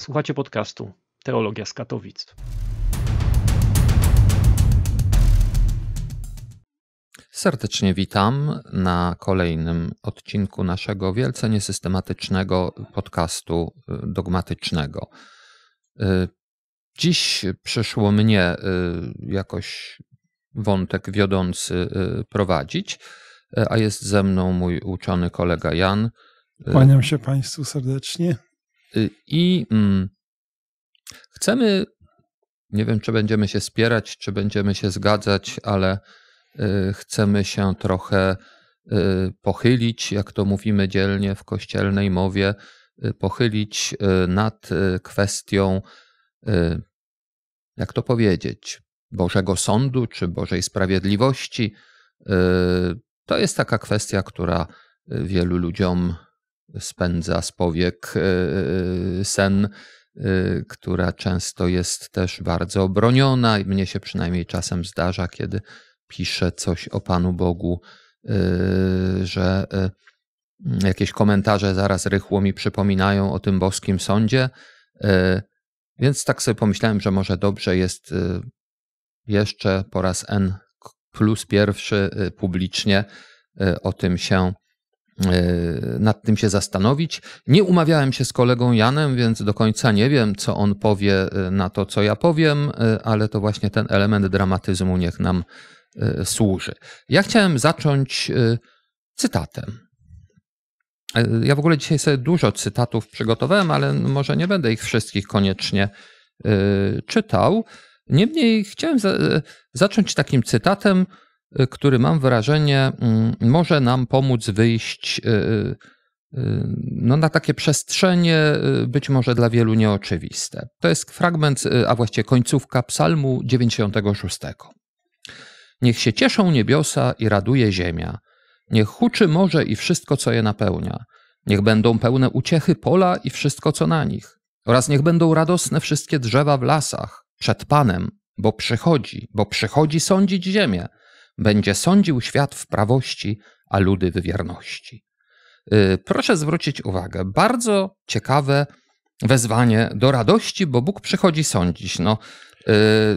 Słuchacie podcastu Teologia z Katowic. Serdecznie witam na kolejnym odcinku naszego wielce niesystematycznego podcastu y, dogmatycznego. Y, Dziś przyszło mnie y, jakoś wątek wiodący prowadzić, a jest ze mną mój uczony kolega Jan. Kłaniam się Państwu serdecznie. Y, I mm, chcemy, nie wiem, czy będziemy się spierać, czy będziemy się zgadzać, ale y, chcemy się trochę y, pochylić, jak to mówimy dzielnie w kościelnej mowie, pochylić nad kwestią, jak to powiedzieć, Bożego Sądu czy Bożej Sprawiedliwości. To jest taka kwestia, która wielu ludziom spędza z powiek e, e, sen, e, która często jest też bardzo obroniona. i Mnie się przynajmniej czasem zdarza, kiedy piszę coś o Panu Bogu, że jakieś komentarze zaraz rychło mi przypominają o tym boskim sądzie. Więc tak sobie pomyślałem, że może dobrze jest jeszcze po raz N plus pierwszy publicznie o tym się E, nad tym się zastanowić. Nie umawiałem się z kolegą Janem, więc do końca nie wiem, co on powie e, na to, co ja powiem, e, ale to właśnie ten element dramatyzmu niech nam służy. Ja chciałem zacząć cytatem. Ja w ogóle dzisiaj sobie dużo cytatów przygotowałem, ale może nie będę ich wszystkich koniecznie czytał. Niemniej chciałem za zacząć takim cytatem, Y, który mam wrażenie mm, może nam pomóc wyjść y, y, no, na takie przestrzenie, być może dla wielu nieoczywiste. To jest fragment, a właściwie końcówka Psalmu 96. Niech się cieszą niebiosa i raduje ziemia, niech huczy morze i wszystko, co je napełnia, niech będą pełne uciechy pola i wszystko, co na nich, oraz niech będą radosne wszystkie drzewa w lasach przed Panem, bo przychodzi, bo przychodzi sądzić ziemię będzie sądził świat w prawości, a ludy w wierności. Y, proszę zwrócić uwagę, bardzo ciekawe wezwanie do radości, bo Bóg przychodzi sądzić. No,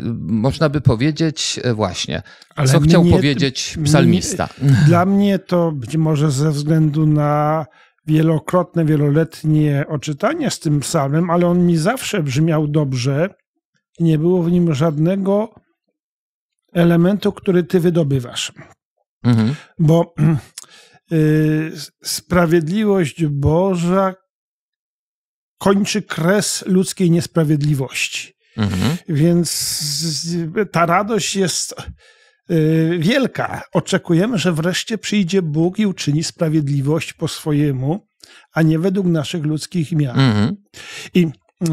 Yy, można by powiedzieć y, właśnie, Ale co mnie, chciał powiedzieć psalmista. Mnie, dla mnie to być może ze względu na wielokrotne, wieloletnie oczytanie z tym psalmem, ale on mi zawsze brzmiał dobrze nie było w nim żadnego elementu, który ty wydobywasz. Mhm. Bo y, sprawiedliwość Boża kończy kres ludzkiej niesprawiedliwości. Mhm. Więc ta radość jest y, wielka. Oczekujemy, że wreszcie przyjdzie Bóg i uczyni sprawiedliwość po swojemu, a nie według naszych ludzkich miar. Mhm. I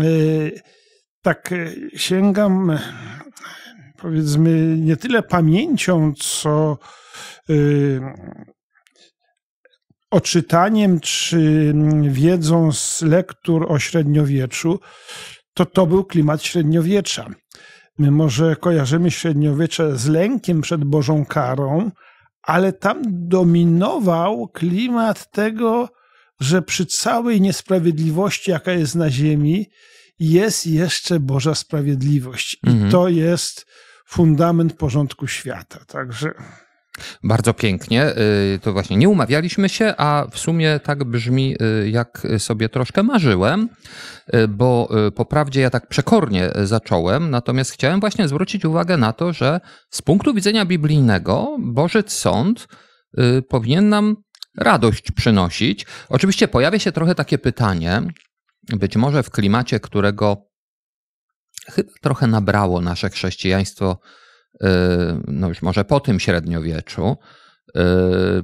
y, tak y, sięgam powiedzmy nie tyle pamięcią, co y, oczytaniem czy mm, wiedzą z lektur o średniowieczu, to to był klimat średniowiecza. My może kojarzymy średniowiecze z lękiem przed Bożą karą, ale tam dominował klimat tego, że przy całej niesprawiedliwości, jaka jest na ziemi, jest jeszcze Boża sprawiedliwość. I mhm. to jest fundament porządku świata. Także. Bardzo pięknie. Y, to właśnie nie umawialiśmy się, a w sumie tak brzmi, y, jak sobie troszkę marzyłem, y, bo po prawdzie ja tak przekornie zacząłem, natomiast chciałem właśnie zwrócić uwagę na to, że z punktu widzenia biblijnego Boży Sąd powinien nam radość przynosić. Oczywiście pojawia się trochę takie pytanie, być może w klimacie, którego chyba trochę nabrało nasze chrześcijaństwo, yy, no już może po tym średniowieczu. Yy,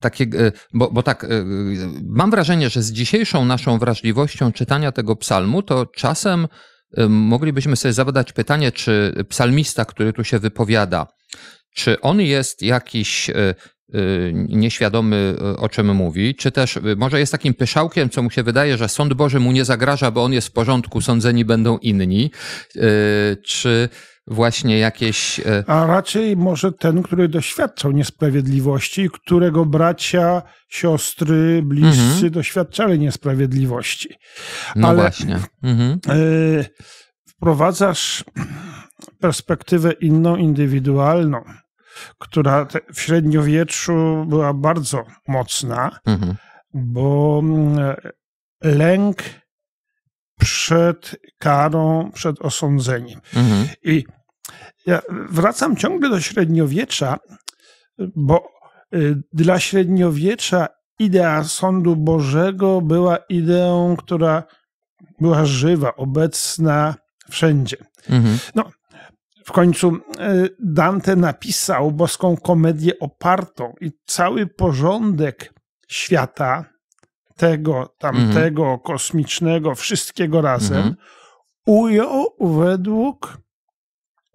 takie, yy, bo, bo tak, mam wrażenie, że z dzisiejszą naszą wrażliwością czytania tego psalmu, to czasem moglibyśmy sobie zadać pytanie, czy psalmista, który tu się wypowiada, czy on jest jakiś Y, nieświadomy, y, o czym mówi, czy też y, może jest takim pyszałkiem, co mu się wydaje, że sąd Boży mu nie zagraża, bo on jest w porządku, sądzeni będą inni, czy właśnie jakieś. A raczej może ten, który doświadczał niesprawiedliwości, którego bracia, siostry, bliscy mhm. doświadczali niesprawiedliwości. No Ale właśnie. Mhm. Wprowadzasz perspektywę inną, indywidualną która w średniowieczu była bardzo mocna, mhm. bo mm, lęk przed karą, przed osądzeniem. Mhm. I ja wracam ciągle do średniowiecza, bo y, dla średniowiecza idea sądu Bożego była ideą, która była żywa, obecna wszędzie. Mhm. No, w końcu e, Dante napisał boską komedię opartą i cały porządek świata, tego, tamtego, mhm. kosmicznego, wszystkiego razem, mhm. ujął według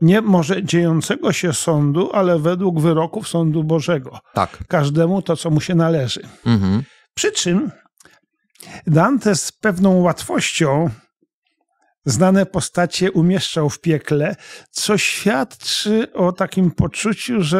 nie może dziejącego się sądu, ale według wyroków sądu Bożego. Tak. Każdemu to, co mu się należy. Mhm. Przy czym Dante z pewną łatwością znane postacie umieszczał w piekle, co świadczy o takim poczuciu, że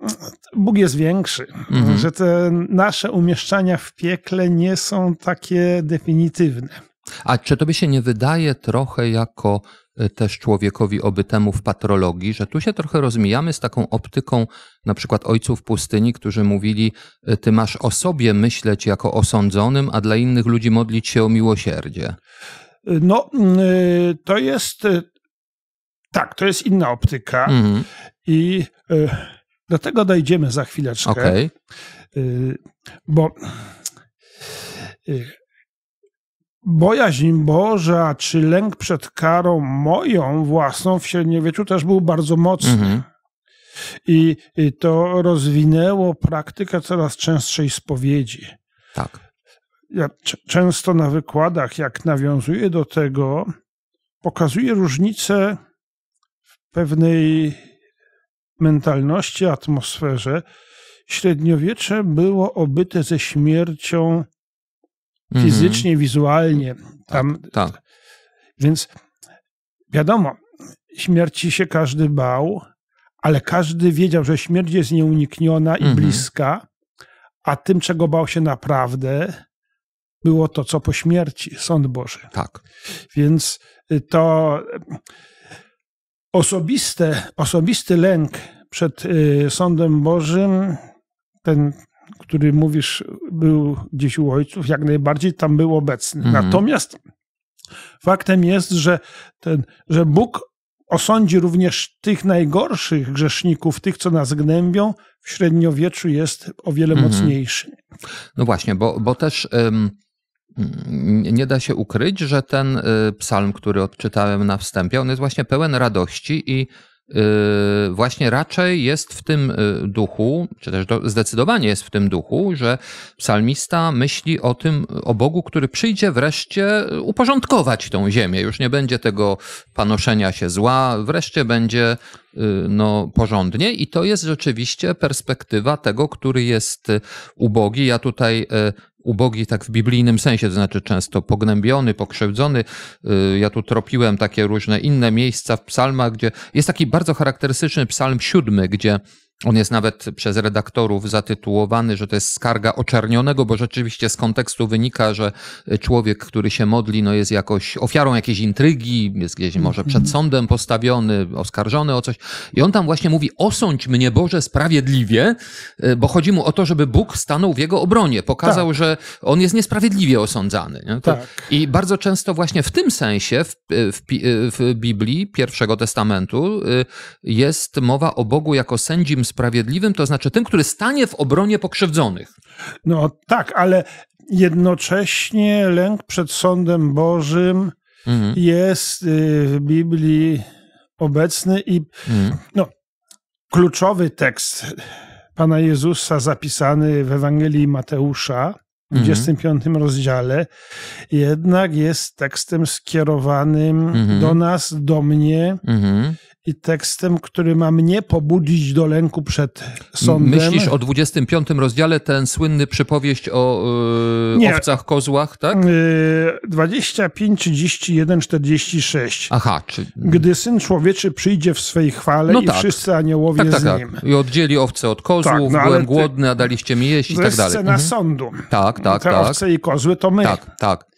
mm, Bóg jest większy, mhm. że te nasze umieszczania w piekle nie są takie definitywne. A czy tobie się nie wydaje trochę jako e, też człowiekowi obytemu w patrologii, że tu się trochę rozmijamy z taką optyką na przykład ojców pustyni, którzy mówili, e, ty masz o sobie myśleć jako osądzonym, a dla innych ludzi modlić się o miłosierdzie. No, mm, y, to jest. Y, tak, to jest inna optyka. Mhm. I y, do tego dojdziemy za chwileczkę. Okay. Bo bojaźń Boża, czy lęk przed karą moją własną w średniowieczu też był bardzo mocny. Mhm. I to rozwinęło praktykę coraz częstszej spowiedzi. Tak ja często na wykładach, jak nawiązuję do tego, pokazuję różnicę w pewnej mentalności, atmosferze. Średniowiecze było obyte ze śmiercią fizycznie, mhm. wizualnie. Tak, Tam, tak, tak. Więc wiadomo, śmierci się każdy bał, ale każdy wiedział, że śmierć jest nieunikniona i mhm. bliska, a tym, czego bał się naprawdę, było to, co po śmierci, sąd Boży. Tak. Więc y, to y, osobiste, osobisty lęk przed y, sądem Bożym, ten, który mówisz, był gdzieś u ojców, jak najbardziej tam był obecny. Mhm. Natomiast faktem jest, że, ten, że Bóg osądzi również tych najgorszych grzeszników, tych, co nas gnębią, w średniowieczu jest o wiele mhm. mocniejszy. No właśnie, bo, bo też nie da się ukryć, że ten y, psalm, który odczytałem na wstępie, on jest właśnie pełen radości i y, właśnie raczej jest w tym y, duchu, czy też zdecydowanie jest w tym duchu, że psalmista myśli o tym, o Bogu, który przyjdzie wreszcie uporządkować tą ziemię. Już nie będzie tego panoszenia się zła, wreszcie będzie no, porządnie i to jest rzeczywiście perspektywa tego, który jest ubogi. Ja tutaj ubogi tak w biblijnym sensie, to znaczy często pognębiony, pokrzywdzony. Y, ja tu tropiłem takie różne inne miejsca w psalmach, gdzie jest taki bardzo charakterystyczny psalm siódmy, gdzie on jest nawet przez redaktorów zatytułowany, że to jest skarga oczernionego, bo rzeczywiście z kontekstu wynika, że człowiek, który się modli, no jest jakoś ofiarą jakiejś intrygi, jest gdzieś mm, może mm. przed sądem postawiony, oskarżony o coś. I on tam właśnie mówi: Osądź mnie, Boże, sprawiedliwie, e, bo chodzi mu o to, żeby Bóg stanął w jego obronie, pokazał, tak. że on jest niesprawiedliwie osądzany. Nie? To... tak. I bardzo często właśnie w tym sensie w, e, w, e, w Biblii Pierwszego Testamentu jest mowa o Bogu jako sędzim sprawiedliwym, to znaczy tym, który stanie w obronie pokrzywdzonych. No tak, ale jednocześnie lęk przed sądem Bożym mhm. jest y, w Biblii obecny i mhm. no, kluczowy tekst Pana Jezusa zapisany w Ewangelii Mateusza w 25 mhm. rozdziale, jednak jest tekstem skierowanym mhm. do nas, do mnie mhm i tekstem, który ma mnie pobudzić do lęku przed sądem. Myślisz o 25 rozdziale, ten słynny przypowieść o yy, owcach, kozłach, tak? Yy, 25, 31, 46. Aha. Czy... Gdy Syn Człowieczy przyjdzie w swej chwale no i tak. wszyscy aniołowie tak, tak, z tak. nim. I oddzieli owce od kozłów, tak, no, byłem ty... głodny, a daliście mi jeść i tak dalej. To mhm. sądu. Tak, tak, Te tak. owce i kozły to my. Tak, tak.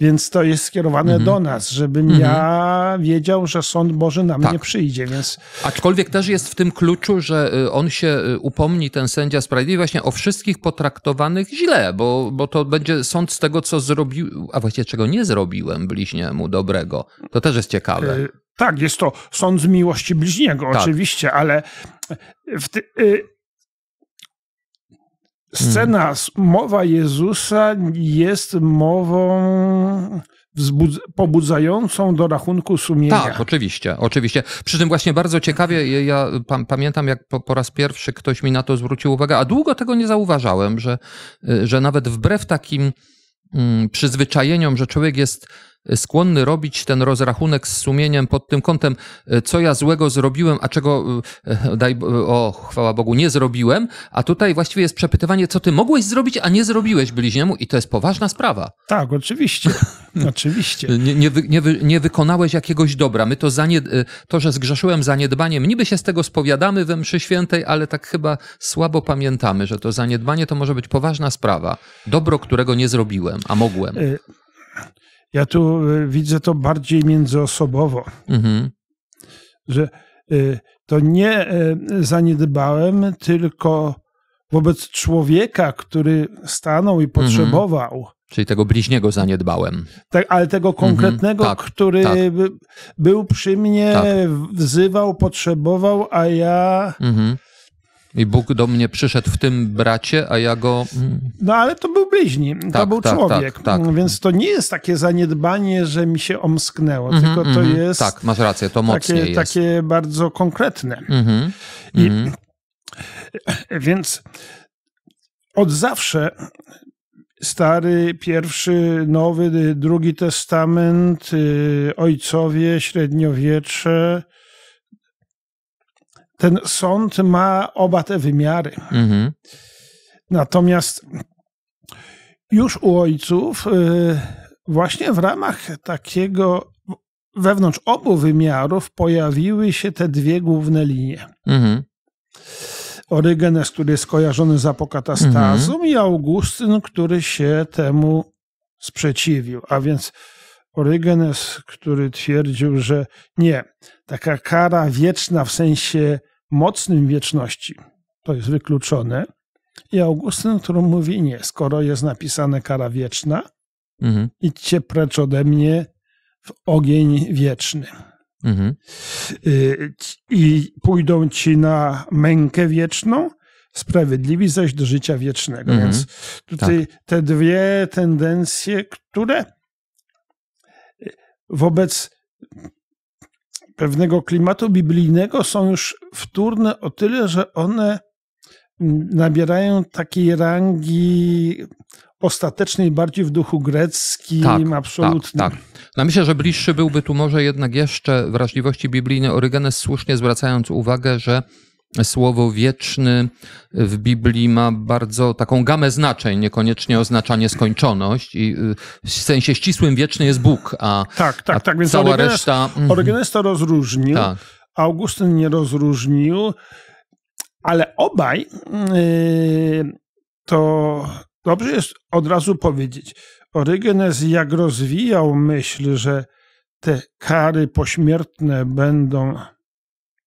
Więc to jest skierowane mhm. do nas, żebym mhm. ja wiedział, że sąd Boży na tak. mnie przyjdzie przyjdzie, więc... Aczkolwiek też jest w tym kluczu, że y, on się y, upomni, ten sędzia sprawiedliwy, właśnie o wszystkich potraktowanych źle, bo, bo to będzie sąd z tego, co zrobił, a właściwie czego nie zrobiłem bliźniemu dobrego. To też jest ciekawe. E, tak, jest to sąd z miłości bliźniego, tak. oczywiście, ale e, ty, y, scena, hmm. mowa Jezusa jest mową pobudzającą do rachunku sumienia. Tak, oczywiście, oczywiście. Przy czym właśnie bardzo ciekawie, ja pamiętam jak po, po, raz pierwszy ktoś mi na to zwrócił uwagę, a długo tego nie zauważałem, że, y, że nawet wbrew takim mm, przyzwyczajeniom, że człowiek jest skłonny robić ten rozrachunek z sumieniem pod tym kątem, e, co ja złego zrobiłem, a czego, e, e, daj, o chwała Bogu, nie zrobiłem, a tutaj właściwie jest przepytywanie, co ty mogłeś zrobić, a nie zrobiłeś bliźniemu i to jest poważna sprawa. Tak, oczywiście. oczywiście. Nie, nie, wy, nie, wy, nie, wykonałeś jakiegoś dobra. My to, to, że zgrzeszyłem zaniedbaniem, niby się z tego spowiadamy we mszy świętej, ale tak chyba słabo pamiętamy, że to zaniedbanie to może być poważna sprawa. Dobro, którego nie zrobiłem, a mogłem. Y ja tu e, widzę to bardziej międzyosobowo, mhm. że e, to nie e, zaniedbałem, tylko wobec człowieka, który stanął i mhm. potrzebował. Mhm. Czyli tego bliźniego zaniedbałem. Tak, ale tego mhm. konkretnego, mhm, tak, który tak. był przy mnie, tak. wzywał, potrzebował, a ja. Mhm. I Bóg do mnie przyszedł w tym bracie, a ja go. No ale to był bliźni, tak, to był tak, tak, człowiek. Tak, tak, Więc to nie jest takie zaniedbanie, że mi się omsknęło, mm -hmm, tylko to mm -hmm. jest. Tak, masz rację, to mocniej takie, jest. takie bardzo konkretne. Mm -hmm, I, mhm. więc od zawsze Stary, pierwszy, nowy, drugi testament, y, ojcowie, średniowiecze, ten sąd ma oba te wymiary. Mhm. Natomiast już u ojców, y, właśnie w ramach takiego wewnątrz obu wymiarów pojawiły się te dwie główne linie. Mhm. Orygenes, który jest kojarzony z apokatastazą, mhm. i Augustyn, który się temu sprzeciwił. A więc Orygenes, który twierdził, że nie, taka kara wieczna w sensie mocnym wieczności, to jest wykluczone. I Augustyn, który mówi nie, skoro jest napisane kara wieczna, mhm. idźcie precz ode mnie w ogień wieczny. Mhm. Y, I pójdą ci na mękę wieczną, sprawiedliwi zaś do życia wiecznego. Mhm. Więc tutaj tak. te dwie tendencje, które wobec pewnego klimatu biblijnego są już wtórne o tyle, że one nabierają takiej rangi ostatecznej bardziej w duchu greckim, tak, tak absolutnym. Tak, tak. No myślę, że bliższy byłby tu może jednak jeszcze wrażliwości biblijnej Orygenes, słusznie zwracając uwagę, że słowo wieczny w Biblii ma bardzo taką gamę znaczeń, niekoniecznie oznacza nieskończoność i y, w sensie ścisłym wieczny jest Bóg, a, tak, tak, a tak. Więc cała reszta... Mhm. Orygenes to rozróżnił, tak. Augustyn nie rozróżnił, ale obaj yy, to dobrze jest od razu powiedzieć. Orygenes jak rozwijał myśl, że te kary pośmiertne będą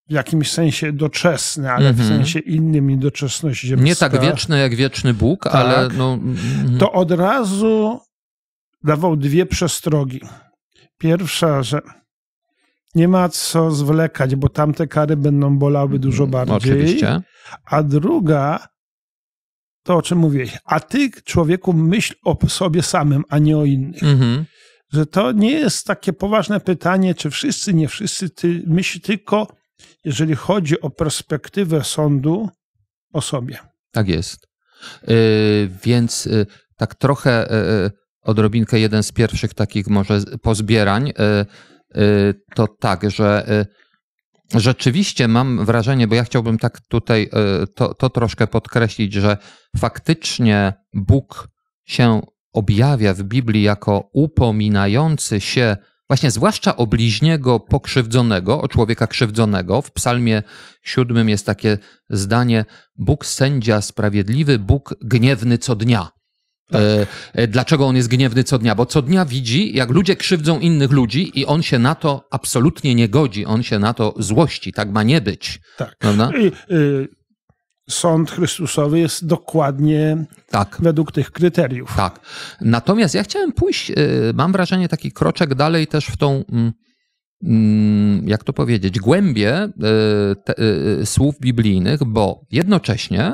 w jakimś sensie doczesny, ale mm -hmm. w mhm. sensie innym doczesność ziemska. Nie tak wieczny jak wieczny Bóg, tak, ale no... Mm -hmm. To od razu dawał dwie przestrogi. Pierwsza, że nie ma co zwlekać, bo tamte kary będą bolały mhm. dużo bardziej. Oczywiście. A druga, to o czym mówiłeś, a ty człowieku myśl o sobie samym, a nie o innych. Mm -hmm. Że to nie jest takie poważne pytanie, czy wszyscy, nie wszyscy, ty myśl tylko jeżeli chodzi o perspektywę sądu o sobie. Tak jest. Yy, więc yy, tak trochę yy, odrobinkę jeden z pierwszych takich może pozbierań y, y, to tak, że rzeczywiście mam wrażenie, bo ja chciałbym tak tutaj to, to troszkę podkreślić, że faktycznie Bóg się objawia w Biblii jako upominający się Właśnie zwłaszcza o bliźniego pokrzywdzonego, o człowieka krzywdzonego. W psalmie siódmym jest takie zdanie, Bóg sędzia sprawiedliwy, Bóg gniewny co dnia. Tak. E, e, dlaczego on jest gniewny co dnia? Bo co dnia widzi, jak ludzie krzywdzą innych ludzi i on się na to absolutnie nie godzi, on się na to złości. Tak ma nie być. Tak. Prawda? Y, sąd Chrystusowy jest dokładnie tak. według tych kryteriów. Tak. Natomiast ja chciałem pójść, y, mam wrażenie, taki kroczek dalej też w tą mm, mm, jak to powiedzieć, głębie y, te, y, słów biblijnych, bo jednocześnie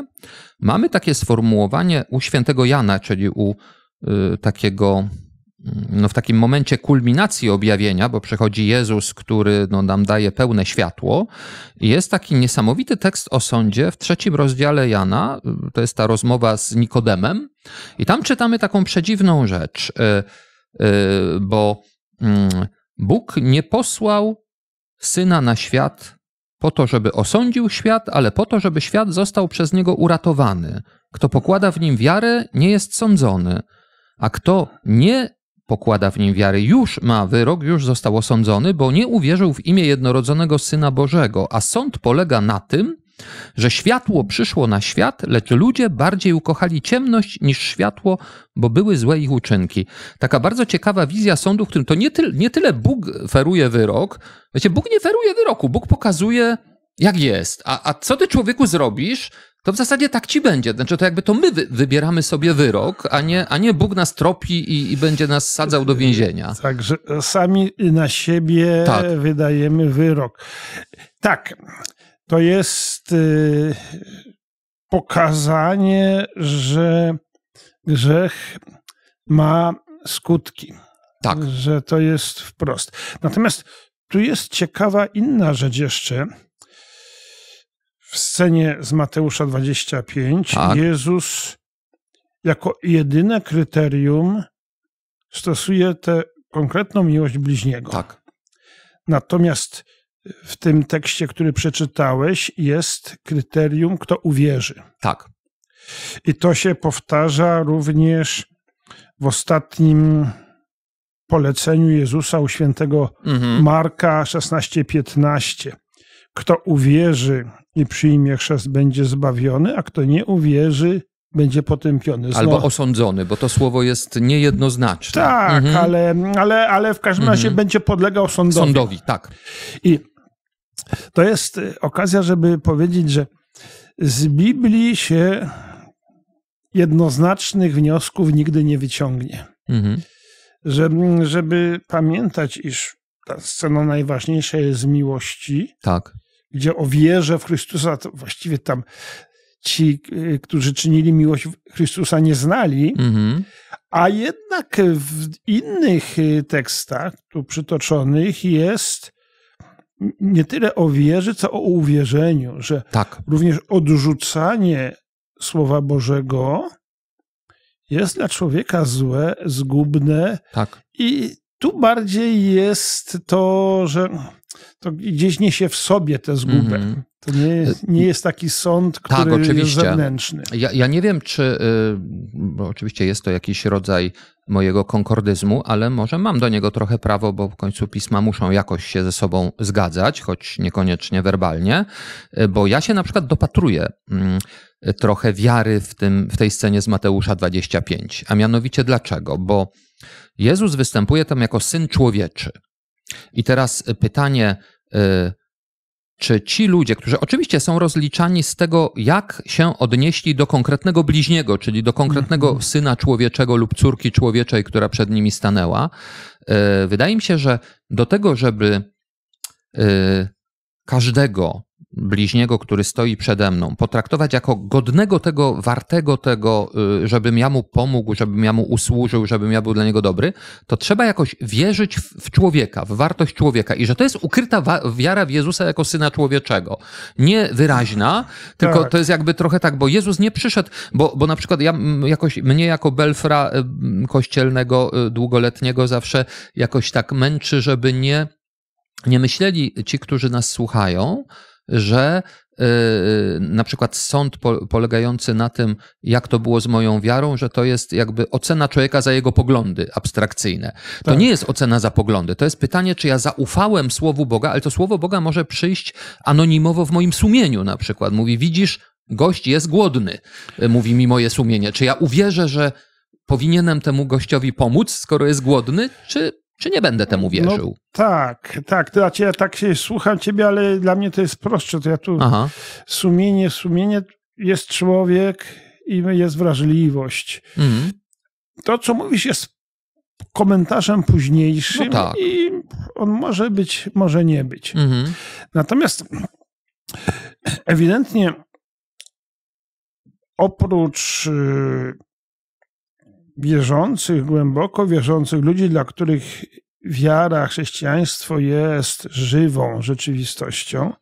mamy takie sformułowanie u świętego Jana, czyli u takiego no, w takim momencie kulminacji objawienia, bo przychodzi Jezus, który no, nam daje pełne światło, jest taki niesamowity tekst o sądzie w trzecim rozdziale Jana. To jest ta rozmowa z Nikodemem. I tam czytamy taką przedziwną rzecz, e, e, bo mm, Bóg nie posłał syna na świat po to, żeby osądził świat, ale po to, żeby świat został przez niego uratowany. Kto pokłada w nim wiarę, nie jest sądzony, a kto nie pokłada w nim wiary, już ma wyrok, już został osądzony, bo nie uwierzył w imię jednorodzonego Syna Bożego, a sąd polega na tym, że światło przyszło na świat, lecz ludzie bardziej ukochali ciemność niż światło, bo były złe ich uczynki. Taka bardzo ciekawa wizja sądu, w którym to nie, ty, nie tyle Bóg feruje wyrok, wiecie, Bóg nie feruje wyroku, Bóg pokazuje, jak jest. A, a co ty człowieku zrobisz, to w zasadzie tak ci będzie. Znaczy, to jakby to my wy wybieramy sobie wyrok, a nie, a nie Bóg nas tropi i, i będzie nas sadzał do więzienia. Także sami na siebie tak. wydajemy wyrok. Tak, to jest y, pokazanie, że grzech ma skutki. Tak. Że to jest wprost. Natomiast tu jest ciekawa inna rzecz jeszcze w scenie z Mateusza 25 tak. Jezus jako jedyne kryterium stosuje tę konkretną miłość bliźniego. Tak. Natomiast w tym tekście, który przeczytałeś, jest kryterium, kto uwierzy. Tak. I to się powtarza również w ostatnim poleceniu Jezusa u świętego mhm. Marka 16:15. Kto uwierzy i przyjmie chrzest, będzie zbawiony, a kto nie uwierzy, będzie potępiony. Znowu. Albo osądzony, bo to słowo jest niejednoznaczne. Tak, mhm. ale, ale, ale w każdym razie mhm. będzie podlegał sądowi. Sądowi, tak. I to jest y, okazja, żeby powiedzieć, że z Biblii się jednoznacznych wniosków nigdy nie wyciągnie. Mhm. Żeby, żeby pamiętać, iż ta scena najważniejsza jest miłości. Tak gdzie o wierze w Chrystusa, to właściwie tam ci, y, którzy czynili miłość Chrystusa, nie znali, mhm. a jednak w innych y, tekstach tu przytoczonych jest nie tyle o wierze, co o uwierzeniu, że tak. również odrzucanie Słowa Bożego jest dla człowieka złe, zgubne. Tak. I tu bardziej jest to, że to gdzieś niesie w sobie tę zgubę. Mm -hmm. To nie jest, nie jest, taki sąd, tak, który tak, oczywiście. jest zewnętrzny. Ja, ja nie wiem, czy y, bo oczywiście jest to jakiś rodzaj mojego konkordyzmu, ale może mam do niego trochę prawo, bo w końcu pisma muszą jakoś się ze sobą zgadzać, choć niekoniecznie werbalnie, y, bo ja się na przykład dopatruję mm, trochę wiary w, tym, w tej scenie z Mateusza 25. A mianowicie dlaczego? Bo Jezus występuje tam jako syn człowieczy. I teraz e, pytanie, e, czy ci ludzie, którzy oczywiście są rozliczani z tego, jak się odnieśli do konkretnego bliźniego, czyli do konkretnego mhm. syna człowieczego lub córki człowieczej, która przed nimi stanęła, e, wydaje mi się, że do tego, żeby każdego bliźniego, który stoi przede mną, potraktować jako godnego tego, wartego tego, y, żebym ja mu pomógł, żebym ja mu usłużył, żebym ja był dla niego dobry, to trzeba jakoś wierzyć w człowieka, w wartość człowieka i że to jest ukryta wiara w Jezusa jako Syna Człowieczego. Nie wyraźna, tylko tak. to jest jakby trochę tak, bo Jezus nie przyszedł, bo, bo na przykład ja jakoś, mnie jako belfra y, kościelnego, y, długoletniego zawsze jakoś tak męczy, żeby nie, nie myśleli ci, którzy nas słuchają, że y, y, na przykład sąd polegający na tym, jak to było z moją wiarą, że to jest jakby ocena człowieka za jego poglądy abstrakcyjne. Tak. To nie jest ocena za poglądy. To jest pytanie, czy ja zaufałem Słowu Boga, ale to Słowo Boga może przyjść anonimowo w moim sumieniu na przykład. Mówi, widzisz, gość jest głodny, y, mówi mi moje sumienie. Czy ja uwierzę, że powinienem temu gościowi pomóc, skoro jest głodny, czy czy nie będę temu no wierzył? No, tak, tak. Dla znaczy, tak się słucham ciebie, ale dla mnie to jest prostsze. To ja tu Aha. sumienie, sumienie jest człowiek i jest wrażliwość. Mhm. To, co mówisz, jest komentarzem późniejszym no tak. i on może być, może nie być. Mhm. Natomiast ewidentnie oprócz y, wierzących, głęboko wierzących ludzi, dla których wiara, chrześcijaństwo jest żywą rzeczywistością,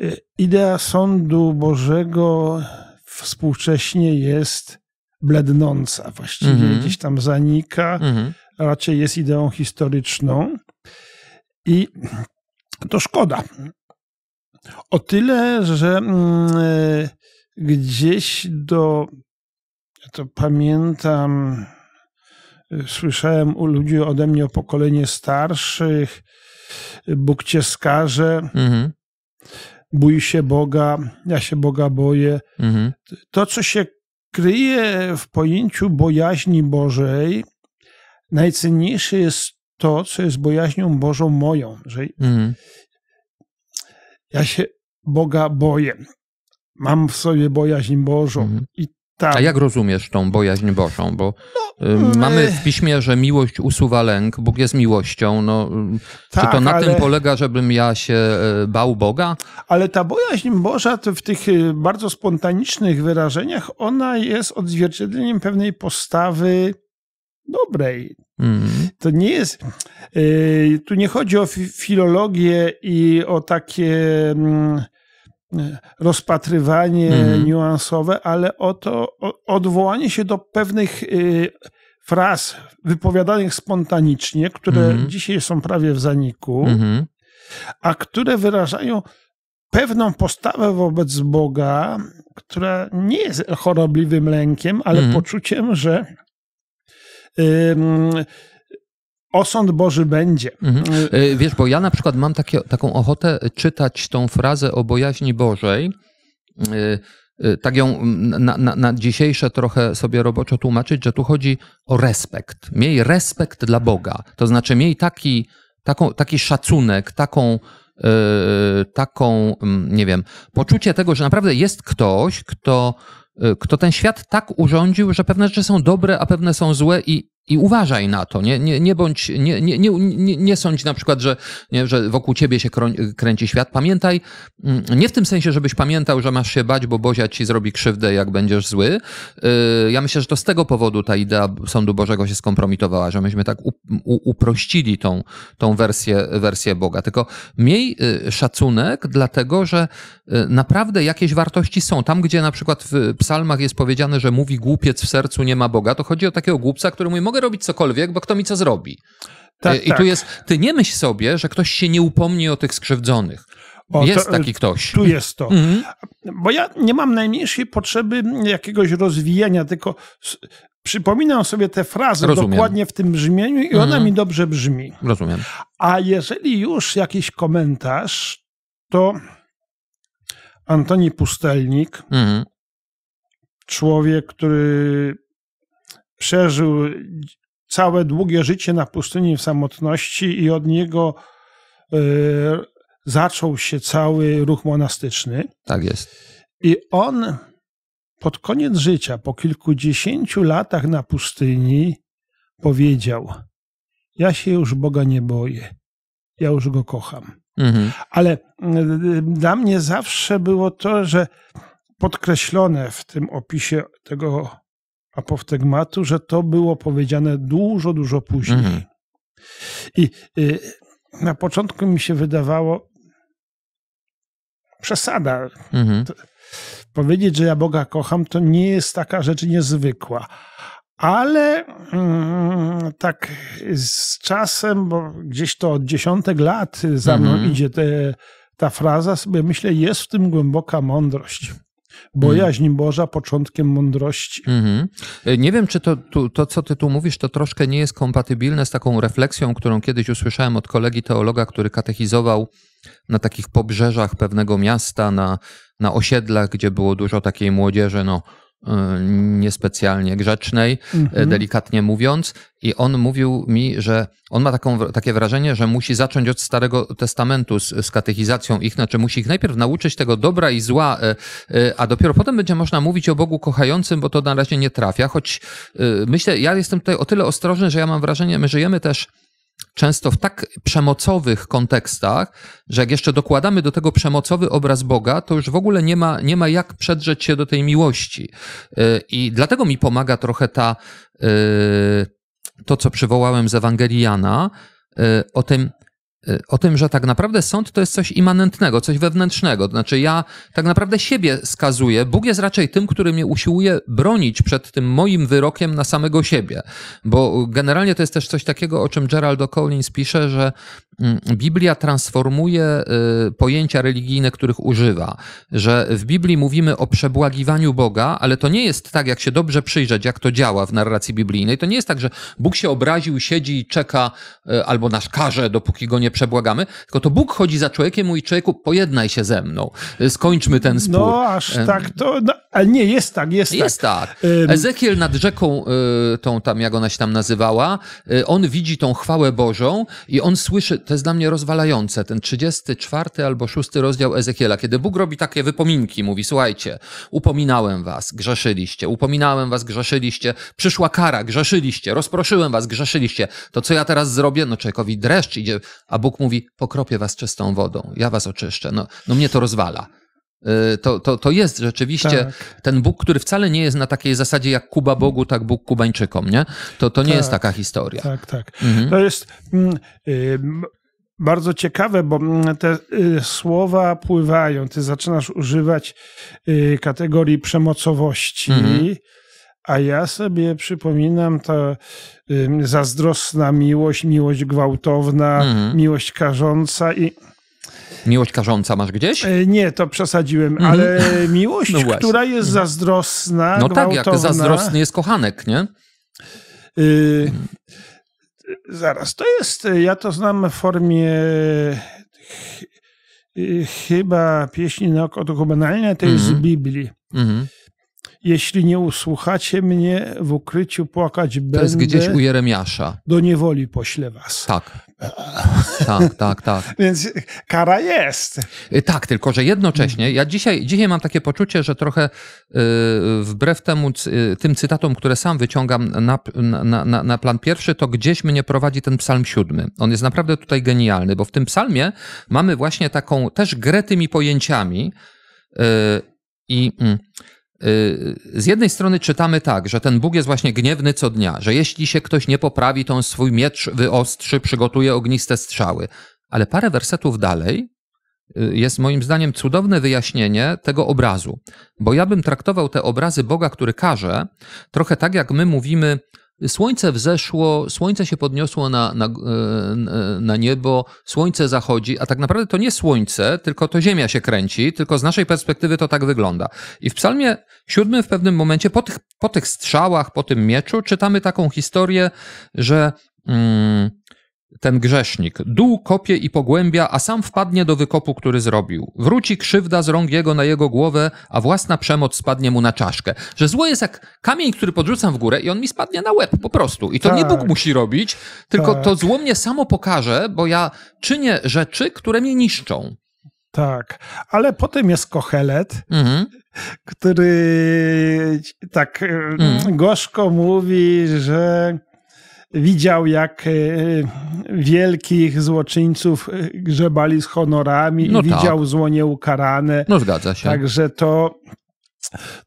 y, idea sądu Bożego współcześnie jest blednąca, właściwie mhm. gdzieś tam zanika, mhm. raczej jest ideą historyczną. I to szkoda. O tyle, że mm, y, gdzieś do to pamiętam, y, słyszałem u ludzi ode mnie o pokolenie starszych, Bóg cię skaże, mhm. bój się Boga, ja się Boga boję. Mhm. To, co się kryje w pojęciu bojaźni Bożej, najcenniejsze jest to, co jest bojaźnią Bożą moją, że mhm. ja się Boga boję. Mam w sobie bojaźń Bożą mhm. i tak. A jak rozumiesz tą bojaźń Bożą? Bo no, y, e. mamy w piśmie, że miłość usuwa lęk, Bóg jest miłością. No, tak, czy to tak, na ale... tym polega, żebym ja się e, bał Boga? Ale ta bojaźń Boża w tych y, bardzo spontanicznych wyrażeniach, ona jest odzwierciedleniem pewnej postawy dobrej. Mm. To nie jest. tu nie chodzi o filologię i o takie. Mm, Y, rozpatrywanie mm. niuansowe, ale o to o, odwołanie się do pewnych y, fraz wypowiadanych spontanicznie, które mhm. dzisiaj są prawie w zaniku, mhm. a które wyrażają pewną postawę wobec Boga, która nie jest chorobliwym lękiem, ale mhm. poczuciem, że y, Osąd Boży będzie. Mhm. E, wiesz, bo ja na przykład mam takie, taką ochotę czytać tą frazę o bojaźni Bożej. E, e, tak ją na, na, na dzisiejsze trochę sobie roboczo tłumaczyć, że tu chodzi o respekt. Miej respekt dla Boga. To znaczy, miej taki, taką, taki szacunek, taką, taką, mm, nie wiem, poczucie tego, że naprawdę jest ktoś, kto, kto ten świat tak urządził, że pewne rzeczy są dobre, a pewne są złe i i uważaj na to. Nie, nie, nie bądź, nie, nie, nie, nie sądź na przykład, że, nie, że wokół ciebie się kręci świat. Pamiętaj, mm, nie w tym sensie, żebyś pamiętał, że masz się bać, bo Bozia ci zrobi krzywdę, jak będziesz zły. Yy, ja myślę, że to z tego powodu ta idea Sądu Bożego się skompromitowała, że myśmy tak uprościli tą, tą wersję, wersję Boga. Tylko miej y, szacunek, dlatego że y, naprawdę jakieś wartości są. Tam, gdzie na przykład w psalmach jest powiedziane, że mówi głupiec w sercu nie ma Boga, to chodzi o takiego głupca, który mówi, mogę robić cokolwiek, bo kto mi co zrobi. Tak, e, I tak. tu jest, ty nie myśl sobie, że ktoś się nie upomni o tych skrzywdzonych. O, jest to, e, taki ktoś. Tu jest to. Mhm. Bo ja nie mam najmniejszej potrzeby jakiegoś rozwijania, tylko przypominam sobie tę frazę Rozumiem. dokładnie w tym brzmieniu i mhm. ona mi dobrze brzmi. Rozumiem. A jeżeli już jakiś komentarz, to Antoni Pustelnik, mhm. człowiek, który przeżył całe długie życie na pustyni w samotności i od niego e, zaczął się cały ruch monastyczny. Tak jest. I on pod koniec życia, po kilkudziesięciu latach na pustyni, powiedział: Ja się już Boga nie boję, ja już go kocham. Mhm. Ale e, dla mnie zawsze było to, że podkreślone w tym opisie tego apoftegmatu, że to było powiedziane dużo, dużo później. Mhm. I y, na początku mi się wydawało przesada. Mhm. To, powiedzieć, że ja Boga kocham, to nie jest taka rzecz niezwykła. Ale mm, tak z czasem, bo gdzieś to od dziesiątek lat za mną mhm. idzie te, ta fraza, sobie myślę, jest w tym głęboka mądrość. Bojaźń mm. Boża początkiem mądrości. Mm-hmm. Nie wiem, czy to, to, to, co ty tu mówisz, to troszkę nie jest kompatybilne z taką refleksją, którą kiedyś usłyszałem od kolegi teologa, który katechizował na takich pobrzeżach pewnego miasta, na, na osiedlach, gdzie było dużo takiej młodzieży, no E, niespecjalnie grzecznej, e, mhm. delikatnie mówiąc. I on mówił mi, że on ma taką, takie wrażenie, że musi zacząć od Starego Testamentu z, z katechizacją ich, znaczy musi ich najpierw nauczyć tego dobra i zła, e, a dopiero potem będzie można mówić o Bogu kochającym, bo to na razie nie trafia. Choć myślę, ja jestem tutaj o tyle ostrożny, że ja mam wrażenie, my żyjemy też często w tak przemocowych kontekstach, że jak jeszcze dokładamy do tego przemocowy obraz Boga, to już w ogóle nie ma, nie ma jak przedrzeć się do tej miłości. Y, I dlatego mi pomaga trochę ta, y, to, co przywołałem z Ewangelii Jana, y, o tym Y, o tym, że tak naprawdę sąd to jest coś immanentnego, coś wewnętrznego. To znaczy, ja tak naprawdę siebie skazuję. Bóg jest raczej tym, który mnie usiłuje bronić przed tym moim wyrokiem na samego siebie. Bo generalnie to jest też coś takiego, o czym Gerald Collins pisze, że Mm, Biblia transformuje y, pojęcia religijne, których używa, że w Biblii mówimy o przebłagiwaniu Boga, ale to nie jest tak, jak się dobrze przyjrzeć, jak to działa w narracji biblijnej. To nie jest tak, że Bóg się obraził, siedzi i czeka, y, albo nas karze, dopóki go nie przebłagamy, tylko to Bóg chodzi za człowiekiem, mówi człowieku, pojednaj się ze mną, y, skończmy ten no spór. No aż tak to, no, ale nie, jest tak, jest, jest tak. tak. Ezekiel nad rzeką, tą tam, jak ona się tam nazywała, on widzi tą chwałę Bożą i on słyszy, to jest dla mnie rozwalające, ten 34 albo 6 rozdział Ezekiela, kiedy Bóg robi takie wypominki, mówi, słuchajcie, upominałem was, grzeszyliście, upominałem was, grzeszyliście, przyszła kara, grzeszyliście, rozproszyłem was, grzeszyliście, to co ja teraz zrobię? No człowiekowi dreszcz idzie, a Bóg mówi, pokropię was czystą wodą, ja was oczyszczę, no, no mnie to rozwala. Y, to, to, to jest rzeczywiście tak. ten Bóg, który wcale nie jest na takiej zasadzie jak Kuba Bogu, tak Bóg Kubańczykom, nie? To, to nie tak, jest taka historia. Tak, tak. Mhm. To jest mm, y, bardzo ciekawe, bo mm, te y, słowa pływają. Ty zaczynasz używać kategorii przemocowości. Mhm. A ja sobie przypominam to zazdrosna miłość, miłość gwałtowna, mhm. miłość karząca i Miłość karząca masz gdzieś? E, nie, to przesadziłem, mhm. ale no miłość, no która jest zazdrosna, No gwałtowna. tak, jak zazdrosny jest kochanek, nie? E, zaraz, to jest, ja to znam w formie ch, e, chyba pieśni na oko dokumentalne, to jest z mhm. Biblii. Mhm. Jeśli nie usłuchacie mnie, w ukryciu płakać będę. To jest gdzieś u Jeremiasza. Do niewoli pośle was. Tak. Tak, tak, tak. Więc kara jest. Y, tak, tylko że jednocześnie, ja dzisiaj, dzisiaj mam takie poczucie, że trochę yy, wbrew temu, y, tym cytatom, które sam wyciągam na, na, na, na, plan pierwszy, to gdzieś mnie prowadzi ten psalm siódmy. On jest naprawdę tutaj genialny, bo w tym psalmie mamy właśnie taką też grę tymi pojęciami yy, i mm, Y, z jednej strony czytamy tak, że ten Bóg jest właśnie gniewny co dnia, że jeśli się ktoś nie poprawi, to on swój miecz wyostrzy, przygotuje ogniste strzały. Ale parę wersetów dalej y, jest moim zdaniem cudowne wyjaśnienie tego obrazu, bo ja bym traktował te obrazy Boga, który każe, trochę tak jak my mówimy, Słońce wzeszło, słońce się podniosło na, na, e, e, na, niebo, słońce zachodzi, a tak naprawdę to nie słońce, tylko to ziemia się kręci, tylko z naszej perspektywy to tak wygląda. I w psalmie 7 w pewnym momencie, po tych, po tych strzałach, po tym mieczu, czytamy taką historię, że... Mm, ten grzesznik. Dół kopie i pogłębia, a sam wpadnie do wykopu, który zrobił. Wróci krzywda z rąk jego na jego głowę, a własna przemoc spadnie mu na czaszkę. Że zło jest jak kamień, który podrzucam w górę i on mi spadnie na łeb po prostu. I to tak. nie Bóg musi robić, tylko tak. to zło mnie samo pokaże, bo ja czynię rzeczy, które mnie niszczą. Tak, ale potem jest kochelet, mhm. który tak mm. gorzko mówi, że widział, jak e, wielkich złoczyńców e, grzebali z honorami no i tak. widział zło ukarane. No zgadza się. Także to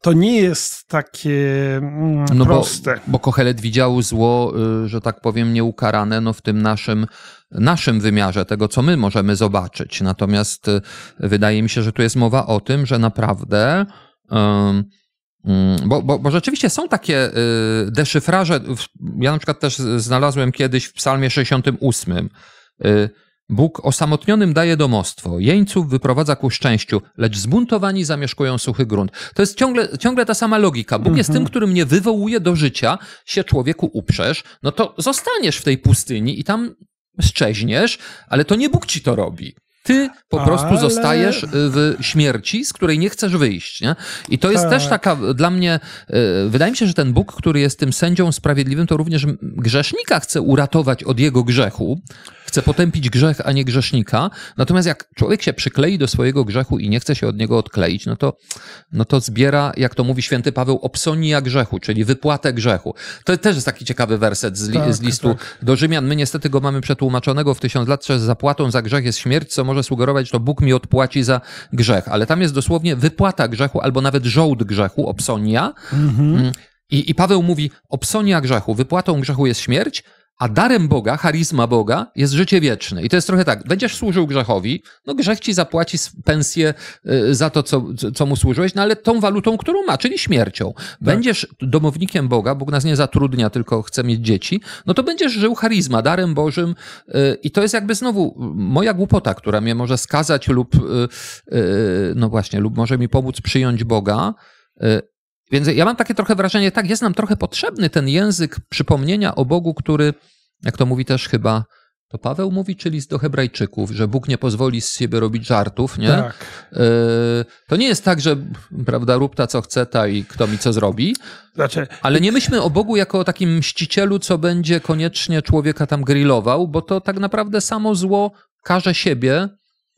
to nie jest takie mm, no proste. Bo, bo Kohelet widział zło, y, że tak powiem, nieukarane no w tym naszym, naszym wymiarze, tego co my możemy zobaczyć. Natomiast y, wydaje mi się, że tu jest mowa o tym, że naprawdę. Mm, bo, bo, bo, rzeczywiście są takie y, deszyfraże. Ja na przykład też znalazłem kiedyś w Psalmie 68. Y, Bóg osamotnionym daje domostwo, jeńców wyprowadza ku szczęściu, lecz zbuntowani zamieszkują suchy grunt. To jest ciągle, ciągle ta sama logika. Bóg mhm. jest tym, mhm. którym nie wywołuje do życia, się człowieku uprzesz, no to zostaniesz w tej pustyni i tam szczeźniesz, ale to nie Bóg ci to robi. Ty po Ale... prostu zostajesz y, w śmierci, z której nie chcesz wyjść. Nie? I to jest tak. też taka dla mnie, y, wydaje mi się, że ten Bóg, który jest tym sędzią sprawiedliwym, to również grzesznika chce uratować od jego grzechu, chce potępić grzech, a nie grzesznika. Natomiast jak człowiek się przyklei do swojego grzechu i nie chce się od niego odkleić, no to, no to zbiera, jak to mówi święty Paweł, obsonia grzechu, czyli wypłatę grzechu. To też jest taki ciekawy werset z, li, tak, z listu tak. do Rzymian. My niestety go mamy przetłumaczonego w tysiąc lat, że zapłatą za grzech jest śmierć, co może sugerować, że to Bóg mi odpłaci za grzech. Ale tam jest dosłownie wypłata grzechu albo nawet żołd grzechu, obsonia. Mhm. Mm. I, I Paweł mówi, obsonia grzechu, wypłatą grzechu jest śmierć, a darem Boga, charizma Boga jest życie wieczne. I to jest trochę tak, będziesz służył grzechowi, no grzech ci zapłaci pensję y, za to, co, co mu służyłeś, no ale tą walutą, którą ma, czyli śmiercią. Tak. Będziesz tak. domownikiem Boga, Bóg nas nie zatrudnia, tylko chce mieć dzieci, no to będziesz żył charizma, darem Bożym y, i to jest jakby znowu y, moja głupota, która mnie może skazać lub, no właśnie, lub może mi pomóc przyjąć Boga, więc ja mam takie trochę wrażenie, tak, jest nam trochę potrzebny ten język przypomnienia o Bogu, który, jak to mówi też chyba, to Paweł mówi, czyli z do Hebrajczyków, że Bóg nie pozwoli z siebie robić żartów, nie? Tak. Y, to nie jest tak, że prawda, rób ta co chce ta i kto mi co zrobi. Znaczy... Ale y- nie myślmy o Bogu jako o takim mścicielu, co będzie koniecznie człowieka tam grillował, bo to tak naprawdę samo zło karze siebie,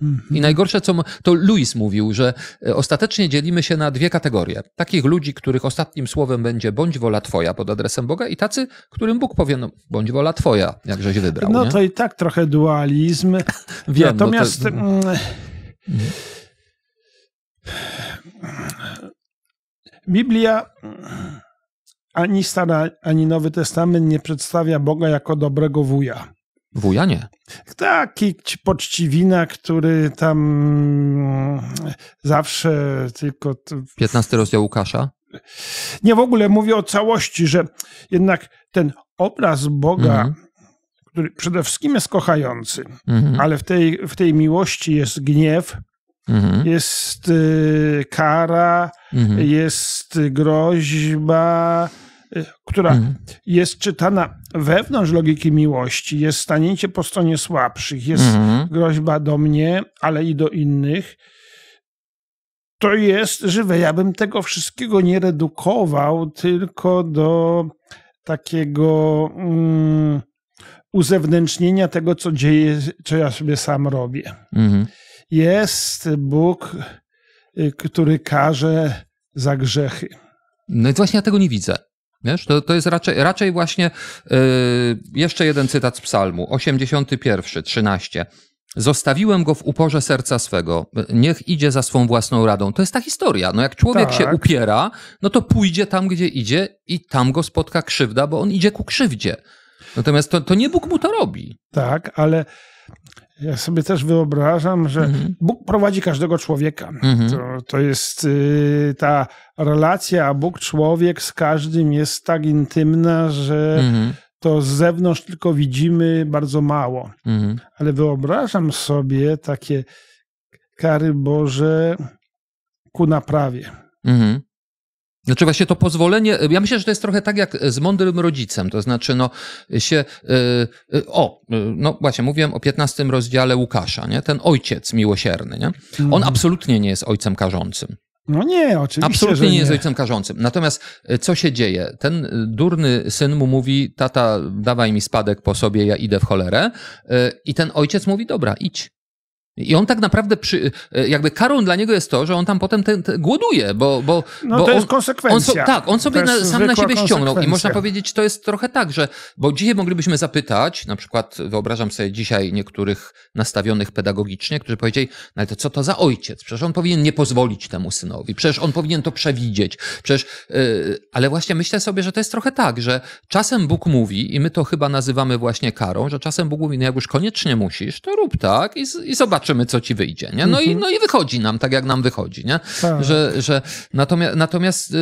Mhm. I najgorsze, co to Louis mówił, że e, ostatecznie dzielimy się na dwie kategorie. Takich ludzi, których ostatnim słowem będzie bądź wola Twoja pod adresem Boga, i tacy, którym Bóg powie, no, bądź wola Twoja, jakżeś wybrał. No nie? to i tak trochę dualizm. Wiem, no Natomiast. to... Mm, Biblia ani Stara, ani Nowy Testament nie przedstawia Boga jako dobrego wuja. Wuja nie. Taki poczciwina, który tam zawsze tylko. 15 rozdział Łukasza? Nie w ogóle mówię o całości, że jednak ten obraz Boga, mhm. który przede wszystkim jest kochający, mhm. ale w tej, w tej miłości jest gniew, mhm. Jest y, kara, jest groźba, która mhm. jest czytana wewnątrz logiki miłości, jest stanięcie po stronie słabszych, jest mhm. groźba do mnie, ale i do innych, to jest żywe. Ja bym tego wszystkiego nie redukował tylko do takiego um, uzewnętrznienia tego, co dzieje, co ja sobie sam robię. Mhm. Jest Bóg, y, który każe za grzechy. No i właśnie ja tego nie widzę. Wiesz, to, to jest raczej, raczej właśnie yy, jeszcze jeden cytat z psalmu, 81, 13. Zostawiłem go w uporze serca swego. Niech idzie za swą własną radą. To jest ta historia. No jak człowiek tak. się upiera, no to pójdzie tam, gdzie idzie i tam go spotka krzywda, bo on idzie ku krzywdzie. Natomiast to, to nie Bóg mu to robi. Tak, ale ja sobie też wyobrażam, że mhm. Bóg prowadzi każdego człowieka. Mhm. To, to jest y, ta relacja Bóg-człowiek z każdym jest tak intymna, że mhm. to z zewnątrz tylko widzimy bardzo mało. Mhm. Ale wyobrażam sobie takie kary Boże ku naprawie. Mhm. Znaczy właśnie to pozwolenie, e, ja myślę, że to jest trochę tak jak e, z mądrym rodzicem, to znaczy no się, e, o, no właśnie mówiłem o 15 rozdziale Łukasza, nie? ten ojciec miłosierny, nie? on mhm. absolutnie nie jest ojcem karzącym. No nie, oczywiście. Absolutnie nie, nie jest ojcem karzącym. Natomiast co się dzieje? Ten durny syn mu mówi: Tata, dawaj mi spadek po sobie, ja idę w cholerę. I ten ojciec mówi: Dobra, idź. I on tak naprawdę, przy, e, jakby karą dla niego jest to, że on tam potem ten, głoduje, bo. bo no bo to jest on, konsekwencja. On so, tak, on sobie na, sam na siebie ściągnął. I można powiedzieć, to jest trochę tak, że. Bo dzisiaj moglibyśmy zapytać, na przykład wyobrażam sobie dzisiaj niektórych nastawionych pedagogicznie, którzy powiedzieli: No ale to co to za ojciec? Przecież on powinien nie pozwolić temu synowi, przecież on powinien to przewidzieć. Przecież. Yy, ale właśnie myślę sobie, że to jest trochę tak, że czasem Bóg mówi, i my to chyba nazywamy właśnie karą, że czasem Bóg mówi: No jak już koniecznie musisz, to rób tak i, i zobacz zobaczymy, co ci wyjdzie, nie? No, i, mhm. no i wychodzi nam, tak jak nam wychodzi, nie? Tak. Że, że natomiast, natomiast yy,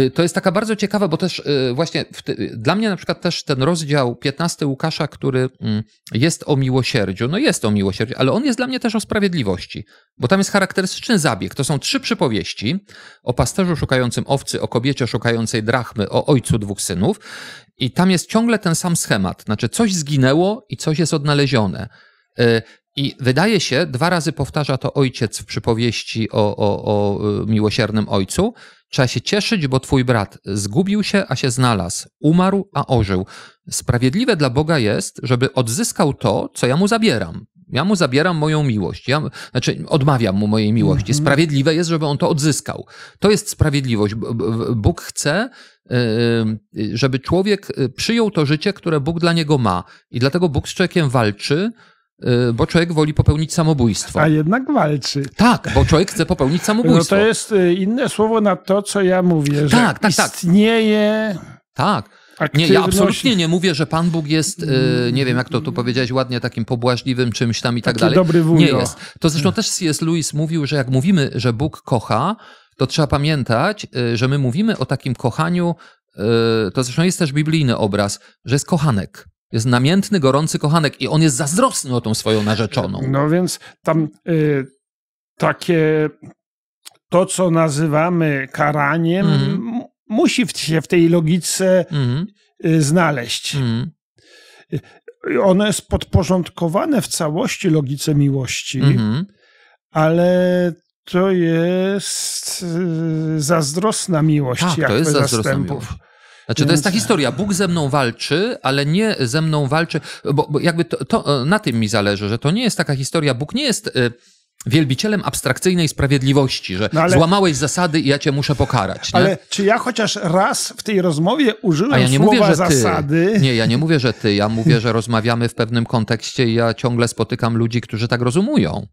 yy, to jest taka bardzo ciekawa, bo też yy, właśnie ty, dla mnie na przykład też ten rozdział 15 Łukasza, który mm, jest o miłosierdziu, no jest o miłosierdziu, ale on jest dla mnie też o sprawiedliwości, bo tam jest charakterystyczny zabieg. To są trzy przypowieści o pasterzu szukającym owcy, o kobiecie szukającej drachmy, o ojcu dwóch synów i tam jest ciągle ten sam schemat, znaczy coś zginęło i coś jest odnalezione. Y, i wydaje się, dwa razy powtarza to ojciec w przypowieści o, o, o y, miłosiernym ojcu. Trzeba się cieszyć, bo twój brat zgubił się, a się znalazł, umarł, a ożył. Sprawiedliwe dla Boga jest, żeby odzyskał to, co ja mu zabieram. Ja mu zabieram moją miłość. Ja, znaczy, odmawiam mu mojej miłości. Mhm. Sprawiedliwe jest, żeby on to odzyskał. To jest sprawiedliwość. Bóg chce, y, y, żeby człowiek przyjął to życie, które Bóg dla niego ma. I dlatego Bóg z człowiekiem walczy, Y, bo człowiek woli popełnić samobójstwo. A jednak walczy. Tak, bo człowiek chce popełnić samobójstwo. No to jest y, inne słowo na to, co ja mówię, tak, tak, tak, istnieje... Tak. Aktywność. Nie, ja absolutnie nie mówię, że Pan Bóg jest, yy, nie wiem jak to tu powiedziałeś ładnie, takim pobłażliwym czymś tam i tak Taki dalej. dobry wujo. Nie jest. To zresztą też C.S. Lewis mówił, że jak mówimy, że Bóg kocha, to trzeba pamiętać, yy, że my mówimy o takim kochaniu, yy, to zresztą jest też biblijny obraz, że jest kochanek. Jest namiętny, gorący kochanek i on jest zazdrosny o tą swoją narzeczoną. No więc tam y, takie to, co nazywamy karaniem, mm. musi w, się w tej logice mm. y, znaleźć. Mm. Ono jest podporządkowane w całości logice miłości, mhm. ale to jest y, zazdrosna miłość, tak, jakby to jest zazdrosna zastępów. Miłość. Znaczy, Więc... to jest ta historia. Bóg ze mną walczy, ale nie ze mną walczy, bo, bo jakby to, to, e, na tym mi zależy, że to nie jest taka historia. Bóg nie jest e, wielbicielem abstrakcyjnej sprawiedliwości, że no ale... złamałeś zasady i ja cię muszę pokarać. Nie? Ale czy ja chociaż raz w tej rozmowie użyłem A ja nie słowa mówię, że zasady? Ty. Nie, ja nie mówię, że ty. Ja mówię, że rozmawiamy w pewnym kontekście i ja ciągle spotykam ludzi, którzy tak rozumują.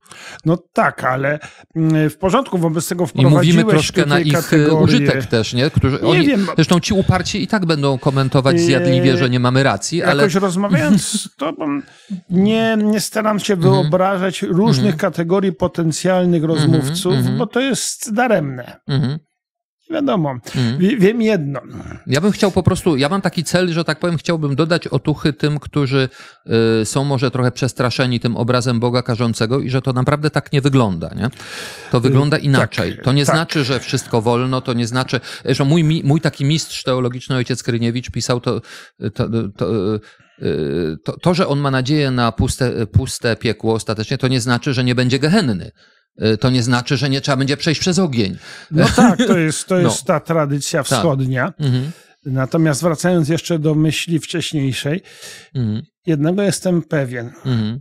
No tak, ale mm, w porządku, wobec tego wprowadziłeś I mówimy troszkę na ich y, użytek też, nie? Którzy, nie oni, wiem. Zresztą ci uparci i tak będą komentować y, zjadliwie, że nie mamy racji, Jakoś ale... Jakoś rozmawiając z tobą nie, nie staram się mhm. wyobrażać różnych mhm. kategorii potencjalnych mhm, rozmówców, mm-hmm, bo to jest daremne. Mm-hmm. Wiadomo, mm. wiem jedno. Ja bym chciał po prostu, ja mam taki cel, że tak powiem, chciałbym dodać otuchy tym, którzy y, są może trochę przestraszeni tym obrazem Boga karzącego i że to naprawdę tak nie wygląda. Nie? To wygląda y, tak, inaczej. Tak, to nie tak. znaczy, że wszystko wolno, to nie znaczy, że mój, mój taki mistrz teologiczny, ojciec Kryniewicz, pisał to, to, to, to Y, to, to, że on ma nadzieję na puste, puste piekło ostatecznie, to nie znaczy, że nie będzie gehenny y, to nie znaczy, że nie trzeba będzie przejść przez ogień. No tak, to jest, to jest no. ta tradycja tak. wschodnia. Tak. Mhm. Natomiast wracając jeszcze do myśli wcześniejszej, mhm. jednego jestem pewien. Mhm.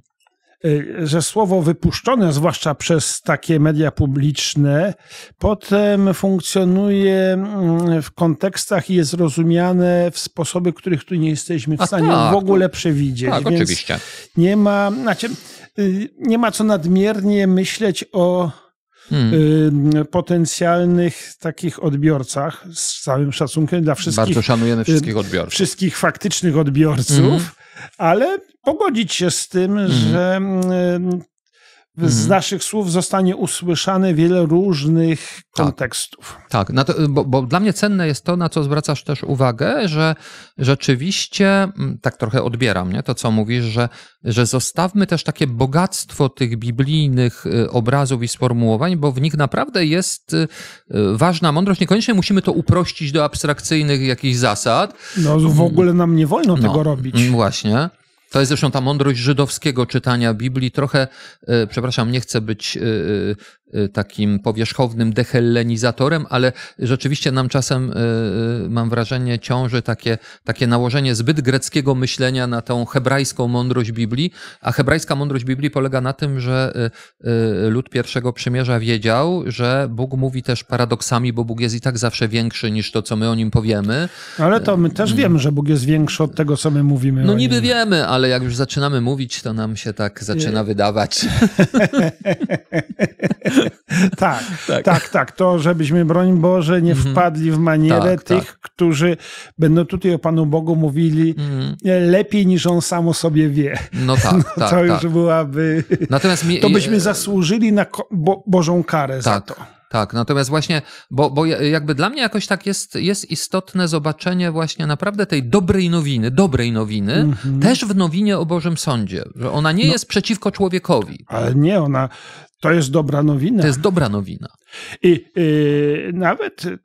Y, że słowo wypuszczone, zwłaszcza przez takie media publiczne, potem funkcjonuje mm, w kontekstach i jest rozumiane w sposoby, których tu nie jesteśmy w stanie tak, w ogóle no. przewidzieć. Tak, Więc oczywiście. Nie ma, znaczy, y, nie ma co nadmiernie myśleć o Hmm. Y, potencjalnych takich odbiorcach, z całym szacunkiem dla wszystkich. Bardzo szanujemy wszystkich odbiorców. Wszystkich faktycznych odbiorców, hmm. ale pogodzić się z tym, mhm. że mm, z mhm. naszych słów zostanie usłyszane wiele różnych tak. kontekstów. Tak, tak. To, bo, bo, dla mnie cenne jest to, na co zwracasz też uwagę, że rzeczywiście, mm, tak trochę odbieram nie, to, co mówisz, że, że zostawmy też takie bogactwo tych biblijnych y, obrazów i sformułowań, bo w nich naprawdę jest y, y, ważna mądrość. Niekoniecznie musimy to uprościć do abstrakcyjnych jakichś zasad. No w mm. ogóle nam nie wolno no, tego robić. Właśnie. To jest zresztą ta mądrość żydowskiego czytania Biblii. Trochę, e, przepraszam, nie chcę być e, e, Y, takim powierzchownym dehellenizatorem, ale rzeczywiście nam czasem, y, y, mam wrażenie, ciąży takie, takie nałożenie zbyt greckiego myślenia na tą hebrajską mądrość Biblii, a hebrajska mądrość Biblii polega na tym, że lud pierwszego przymierza wiedział, że Bóg mówi też paradoksami, bo Bóg jest i tak zawsze większy niż to, co my o nim powiemy. Ale to my też mm. wiemy, że Bóg jest większy od tego, co my mówimy. No niby wiemy, ale jak już zaczynamy mówić, to nam się tak zaczyna wydawać. tak, tak, tak, tak. To, żebyśmy, broń Boże, nie mhm. wpadli w manierę tak, tych, tak. którzy będą tutaj o Panu Bogu mówili mhm. lepiej niż On sam o sobie wie. No tak, no, tak. To już tak. byłaby... Natomiast mi... To byśmy zasłużyli na Bo Bożą karę za tak, to. Tak, natomiast właśnie, bo, bo jakby dla mnie jakoś tak jest, jest istotne zobaczenie właśnie naprawdę tej dobrej nowiny, dobrej nowiny, mm -hmm. też w nowinie o Bożym Sądzie, że ona nie no, jest przeciwko człowiekowi. Tak? Ale nie, ona to jest dobra nowina. To jest dobra nowina. I yy, nawet y,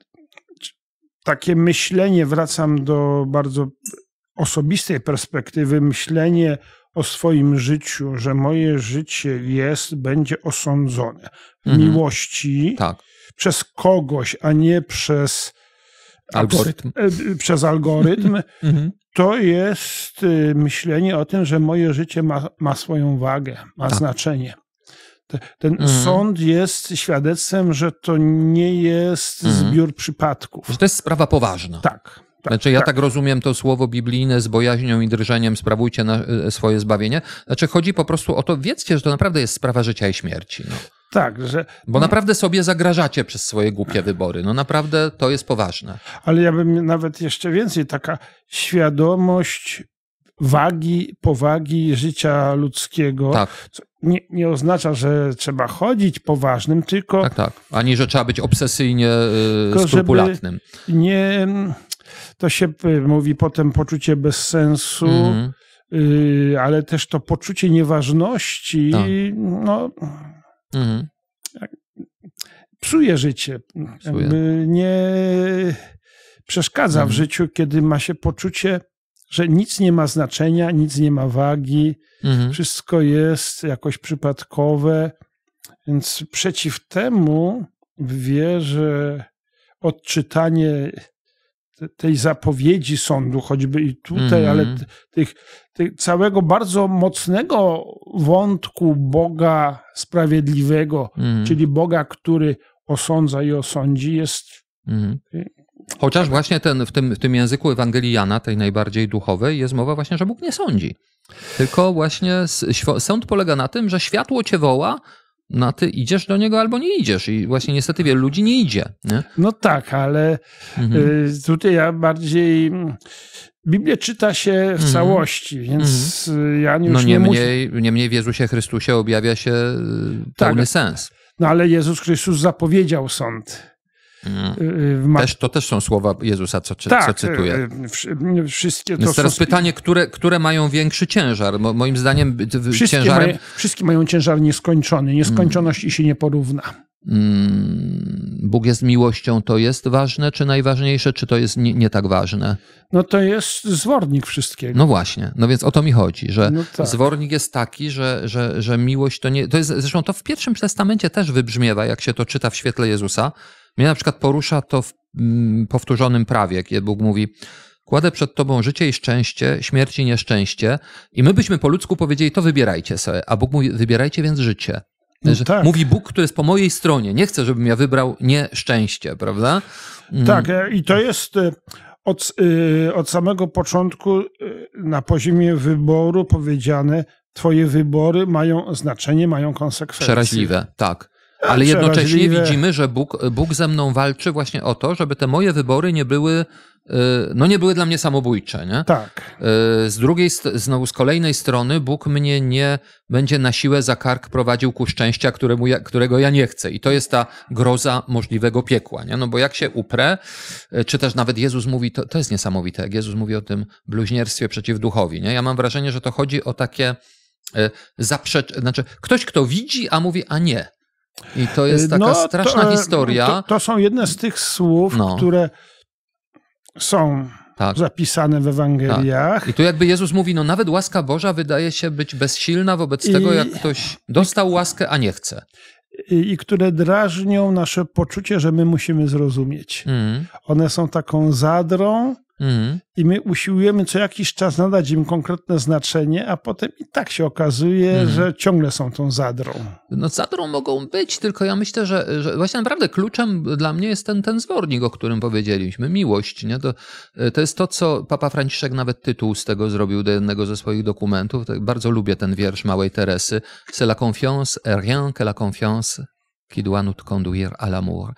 takie myślenie, wracam do bardzo osobistej perspektywy, myślenie o swoim życiu, że moje życie jest, będzie osądzone mhm. miłości tak. przez kogoś, a nie przez algorytm. E, przez algorytm. Mhm. to jest y, myślenie o tym, że moje życie ma, ma swoją wagę, ma tak. znaczenie. Ten mhm. sąd jest świadectwem, że to nie jest mm. zbiór przypadków. Że to jest sprawa poważna. Tak. Tak, znaczy, ja tak. tak. rozumiem to słowo biblijne z bojaźnią i drżeniem sprawujcie na, e, swoje zbawienie. Znaczy, chodzi po prostu o to, wiedzcie, że to naprawdę jest sprawa życia i śmierci. No. Tak, że. Bo naprawdę sobie zagrażacie przez swoje głupie wybory. No naprawdę to jest poważne. Ale ja bym nawet jeszcze więcej, taka świadomość wagi, powagi życia ludzkiego. Tak. Nie, nie, oznacza, że trzeba chodzić poważnym, tylko. Tak, tak. Ani, że trzeba być obsesyjnie yy, skrupulatnym. Nie. To się mówi potem poczucie bezsensu. Mm. Yy, ale też to poczucie nieważności, tak. no, mhm. psuje życie. Psuje. nie przeszkadza w mhm. życiu, kiedy ma się poczucie że nic nie ma znaczenia, nic nie ma wagi, mhm. wszystko jest jakoś przypadkowe. Więc przeciw temu wierzę odczytanie tej zapowiedzi sądu, choćby i tutaj, mhm. ale tych, tych, całego bardzo mocnego wątku Boga sprawiedliwego, mhm. czyli Boga, który osądza i osądzi, jest mhm. Chociaż właśnie ten, w, tym, w tym języku Ewangelii Jana, tej najbardziej duchowej, jest mowa właśnie, że Bóg nie sądzi. Tylko właśnie sąd polega na tym, że światło cię woła, na ty idziesz do niego albo nie idziesz. I właśnie niestety wielu ludzi nie idzie. Nie? No tak, ale mhm. Y, tutaj ja bardziej. Mm, Biblię czyta się w mhm. całości, więc mhm. ja już no, nie, nie mniej, Niemniej w Jezusie Chrystusie objawia się y, tak. pełny tak. sens. No ale Jezus Chrystus zapowiedział sąd. Y, y, też, to też są słowa Jezusa, co, tak, co y, cytuję. Wszystkie to Więc teraz są... pytanie, które, które mają większy ciężar? Mo, moim zdaniem wszystkie ciężarem... Mają, wszystkie mają ciężar nieskończony. Nieskończoność mm. i się nie porówna. Mm. Bóg jest miłością, to jest ważne, czy najważniejsze, czy to jest nie, nie, tak ważne? No to jest zwornik wszystkiego. No właśnie, no więc o to mi chodzi, że no tak. zwornik jest taki, że, że, że miłość to nie. To jest, zresztą to w pierwszym testamencie też wybrzmiewa, jak się to czyta w świetle Jezusa, mnie na przykład porusza to w mm, powtórzonym prawie, kiedy Bóg mówi: Kładę przed tobą życie i szczęście, śmierć i nieszczęście. I my byśmy po ludzku powiedzieli: To wybierajcie sobie. A Bóg mówi: Wybierajcie więc życie. No tak. Mówi Bóg, który jest po mojej stronie. Nie chcę, żebym ja wybrał nieszczęście, prawda? Mm. Tak, e, i to jest e, od, e, od samego początku na poziomie wyboru powiedziane: Twoje wybory mają znaczenie, mają konsekwencje. Przeraźliwe, tak. Ale jednocześnie widzimy, że Bóg, Bóg ze mną walczy właśnie o to, żeby te moje wybory nie były, e, no nie były dla mnie samobójcze. Nie? Tak. E, z drugiej, znowu z kolejnej strony, Bóg mnie nie będzie na siłę za kark prowadził ku szczęścia, któremu ja, którego ja nie chcę. I to jest ta groza możliwego piekła. Nie? No bo jak się uprę, e, czy też nawet Jezus mówi, to, to jest niesamowite, jak Jezus mówi o tym bluźnierstwie przeciw duchowi. Nie? Ja mam wrażenie, że to chodzi o takie zaprzeczenie, znaczy ktoś, kto widzi, a mówi, a nie. I to jest y, taka no, straszna to, e, historia. To, to, są jedne z tych słów, no. które są tak. zapisane w Ewangeliach. Tak. I tu jakby Jezus mówi, no nawet łaska Boża wydaje się być bezsilna wobec I... tego, jak ktoś dostał łaskę, a nie chce. I, i, które drażnią nasze poczucie, że my musimy zrozumieć. Mm. One są taką zadrą, Mhm. I my usiłujemy co jakiś czas nadać im konkretne znaczenie, a potem i tak się okazuje, mhm. że ciągle są tą zadrą. No zadrą mogą być, tylko ja myślę, że, że, właśnie naprawdę kluczem dla mnie jest ten, ten zwornik, o którym powiedzieliśmy, miłość. Nie? To, e, to jest to, co Papa Franciszek nawet tytuł z tego zrobił do jednego ze swoich dokumentów. Bardzo lubię ten wiersz Małej Teresy. C'est la confiance, rien que la confiance qui doit nous conduire à l'amour.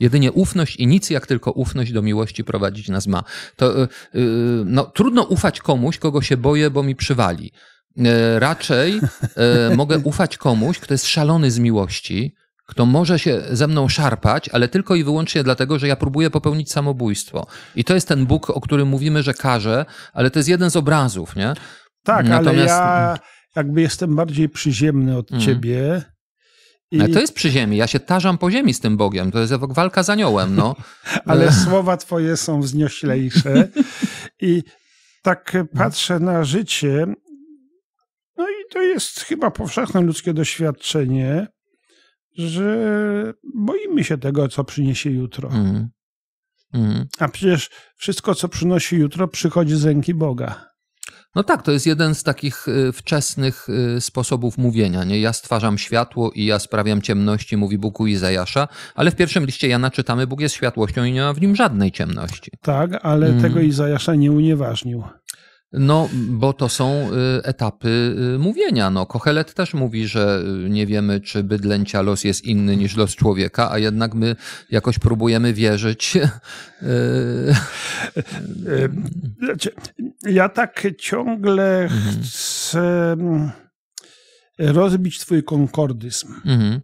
Jedynie ufność i nic jak tylko ufność do miłości prowadzić nas ma. To, y, y, no, trudno ufać komuś, kogo się boję, bo mi przywali. Y, raczej mogę ufać komuś, kto jest szalony z miłości, kto może się ze mną szarpać, ale tylko i wyłącznie dlatego, że ja próbuję popełnić samobójstwo. I to jest ten Bóg, o którym mówimy, że karze, ale to jest jeden z obrazów, nie? Tak, Natomiast... ale ja jakby jestem bardziej przyziemny od mm. ciebie no I... to jest przy ziemi. Ja się tarzam po ziemi z tym Bogiem. To jest walka z aniołem, no. Ale e. słowa twoje są wznioślejsze. I tak patrzę na życie. No i to jest chyba powszechne ludzkie doświadczenie, że boimy się tego, co przyniesie jutro. Mm. Mm. A przecież wszystko, co przynosi jutro, przychodzi z ręki Boga. No tak, to jest jeden z takich y, wczesnych y, sposobów mówienia. Nie? Ja stwarzam światło i ja sprawiam ciemności, mówi Bóg u Izajasza, ale w pierwszym liście Jana czytamy, Bóg jest światłością i nie ma w nim żadnej ciemności. Tak, ale hmm. tego Izajasza nie unieważnił. No, bo to są y, etapy y, mówienia. No, Kochelet też mówi, że y, nie wiemy, czy bydlęcia los jest inny niż los człowieka, a jednak my jakoś próbujemy wierzyć. Ja tak ciągle mhm. chcę mm, rozbić twój konkordyzm. Mhm.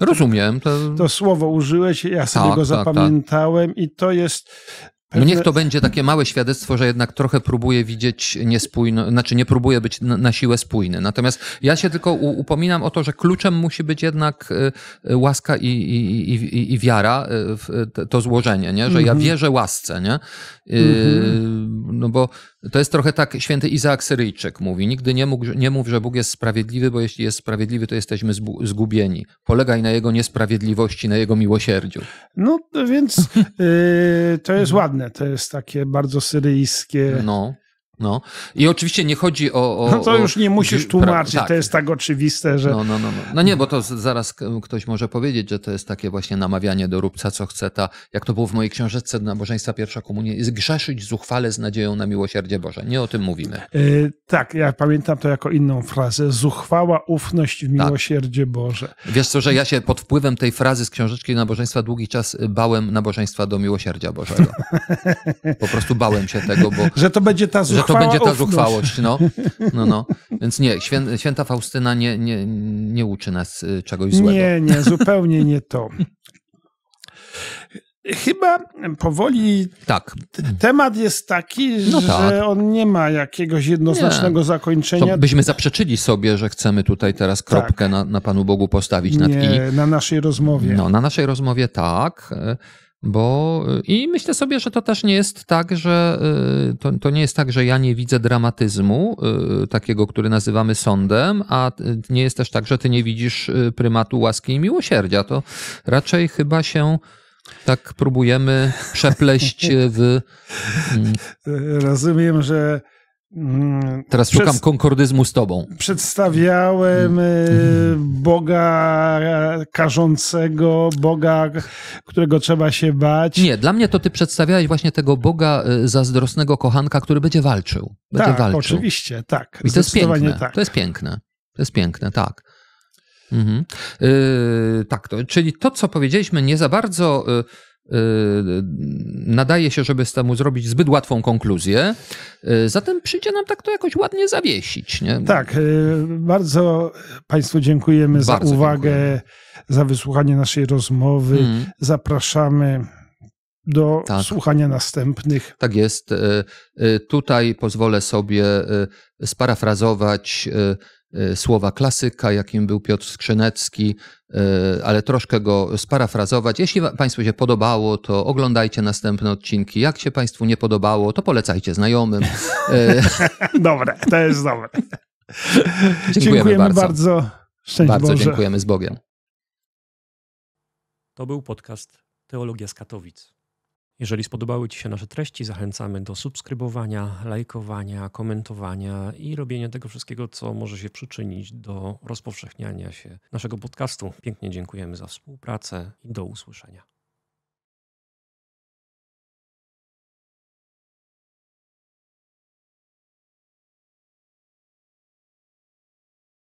Rozumiem. To... to... słowo użyłeś, ja sobie tak, go zapamiętałem tak, tak. i to jest no niech to będzie takie małe świadectwo, że jednak trochę próbuję widzieć niespójno, znaczy nie próbuję być na, siłę spójny. Natomiast ja się tylko upominam o to, że kluczem musi być jednak y, y, łaska i, i, i, i wiara y, w to złożenie, nie? że ja mhm. wierzę łasce, nie? Mm -hmm. No bo to jest trochę tak święty Izaak Syryjczyk mówi. Nigdy nie, mógł, nie mów, że Bóg jest sprawiedliwy, bo jeśli jest sprawiedliwy, to jesteśmy zgubieni. Polegaj na Jego niesprawiedliwości, na Jego miłosierdziu. No więc yy, to jest ładne. To jest takie bardzo syryjskie. No. No. I oczywiście nie chodzi o. o no to już nie musisz tłumaczyć, tak. to jest tak oczywiste, że. No, no, no, no. no nie, bo to zaraz ktoś może powiedzieć, że to jest takie właśnie namawianie do róbca co chce, ta, jak to było w mojej książeczce Nabożeństwa Pierwsza Komunia, zgrzeszyć zuchwale z nadzieją na miłosierdzie Boże. Nie o tym mówimy. Yy, tak, ja pamiętam to jako inną frazę. Zuchwała ufność w tak. miłosierdzie tak. Boże. Wiesz co, że ja się pod wpływem tej frazy z książeczki Nabożeństwa długi czas y, bałem nabożeństwa do miłosierdzia Bożego. po prostu bałem się tego, bo. Że to będzie ta zuchwała to będzie ta zuchwałość, no. no, no. Więc nie, święta Faustyna nie, nie, nie uczy nas y, czegoś złego. Nie, nie, zupełnie nie to. Chyba powoli tak. temat jest taki, no że tak. on nie ma jakiegoś jednoznacznego nie. zakończenia. To byśmy zaprzeczyli sobie, że chcemy tutaj teraz tak. kropkę tak. na, na Panu Bogu postawić nie, nad i. Na naszej rozmowie. No, na naszej rozmowie tak. Bo y, i myślę sobie, że to też nie jest tak, że y, to, to nie jest tak, że ja nie widzę dramatyzmu y, takiego, który nazywamy sądem, a nie jest też tak, że ty nie widzisz prymatu łaski i miłosierdzia. To raczej chyba się tak próbujemy przepleść w. Mm. Rozumiem, że Teraz szukam konkordyzmu z tobą. Przedstawiałem e, Boga karzącego, Boga, którego trzeba się bać. Nie, dla mnie to ty przedstawiałeś właśnie tego Boga e, zazdrosnego kochanka, który będzie walczył. Będzie tak, walczył. oczywiście, tak. I to jest piękne. Tak. To jest piękne. To jest piękne, tak. Mhm. Yy, tak, to, czyli to, co powiedzieliśmy, nie za bardzo... Yy, Y, nadaje się, żeby z temu zrobić zbyt łatwą konkluzję. Y, zatem przyjdzie nam tak to jakoś ładnie zawiesić. Nie? Tak, y, bardzo Państwu dziękujemy bardzo za uwagę, dziękuję. za wysłuchanie naszej rozmowy. Hmm. Zapraszamy do tak. słuchania następnych. Tak jest. Tutaj pozwolę sobie sparafrazować słowa klasyka, jakim był Piotr Skrzynecki, E, ale troszkę go sparafrazować. Jeśli Państwu się podobało, to oglądajcie następne odcinki. Jak się Państwu nie podobało, to polecajcie znajomym. E, dobre, to jest dobre. dziękujemy, dziękujemy bardzo. bardzo. Szczęść bardzo Boże. dziękujemy z Bogiem. To był podcast Teologia z Katowic. Jeżeli spodobały Ci się nasze treści, zachęcamy do subskrybowania, lajkowania, komentowania i robienia tego wszystkiego, co może się przyczynić do rozpowszechniania się naszego podcastu. Pięknie dziękujemy za współpracę i do usłyszenia.